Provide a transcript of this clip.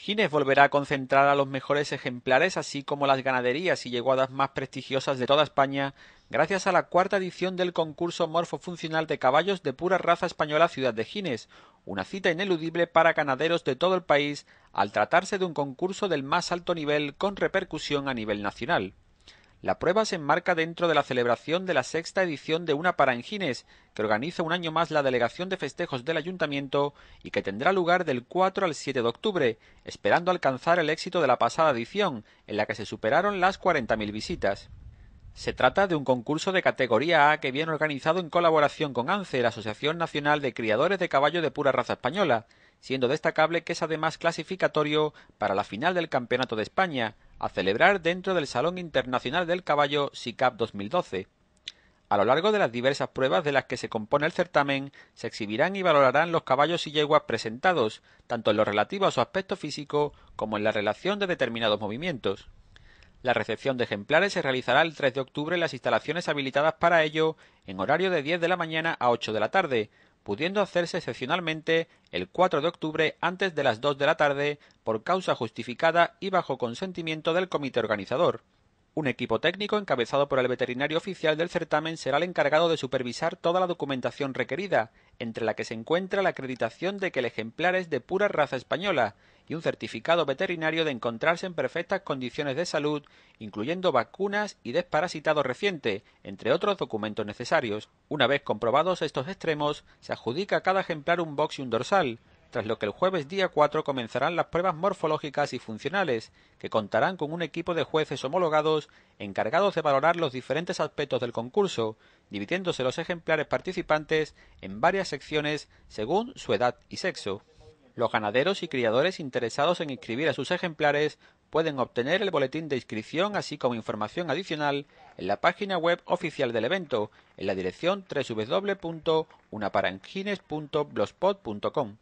Gines volverá a concentrar a los mejores ejemplares así como las ganaderías y yeguadas más prestigiosas de toda España gracias a la cuarta edición del concurso morfo funcional de caballos de pura raza española Ciudad de Gines, una cita ineludible para ganaderos de todo el país al tratarse de un concurso del más alto nivel con repercusión a nivel nacional. La prueba se enmarca dentro de la celebración de la sexta edición de Una para Engines, que organiza un año más la Delegación de Festejos del Ayuntamiento y que tendrá lugar del 4 al 7 de octubre, esperando alcanzar el éxito de la pasada edición, en la que se superaron las 40.000 visitas. Se trata de un concurso de categoría A que viene organizado en colaboración con ANCE, la Asociación Nacional de Criadores de Caballo de Pura Raza Española, siendo destacable que es además clasificatorio para la final del Campeonato de España, a celebrar dentro del Salón Internacional del Caballo SICAP 2012. A lo largo de las diversas pruebas de las que se compone el certamen, se exhibirán y valorarán los caballos y yeguas presentados, tanto en lo relativo a su aspecto físico como en la relación de determinados movimientos. La recepción de ejemplares se realizará el 3 de octubre en las instalaciones habilitadas para ello, en horario de 10 de la mañana a 8 de la tarde, pudiendo hacerse excepcionalmente el 4 de octubre antes de las 2 de la tarde por causa justificada y bajo consentimiento del comité organizador. Un equipo técnico encabezado por el veterinario oficial del certamen será el encargado de supervisar toda la documentación requerida, entre la que se encuentra la acreditación de que el ejemplar es de pura raza española y un certificado veterinario de encontrarse en perfectas condiciones de salud, incluyendo vacunas y desparasitado reciente, entre otros documentos necesarios. Una vez comprobados estos extremos, se adjudica a cada ejemplar un box y un dorsal, tras lo que el jueves día 4 comenzarán las pruebas morfológicas y funcionales, que contarán con un equipo de jueces homologados encargados de valorar los diferentes aspectos del concurso, dividiéndose los ejemplares participantes en varias secciones según su edad y sexo. Los ganaderos y criadores interesados en inscribir a sus ejemplares pueden obtener el boletín de inscripción así como información adicional en la página web oficial del evento en la dirección www.unaparangines.blogspot.com.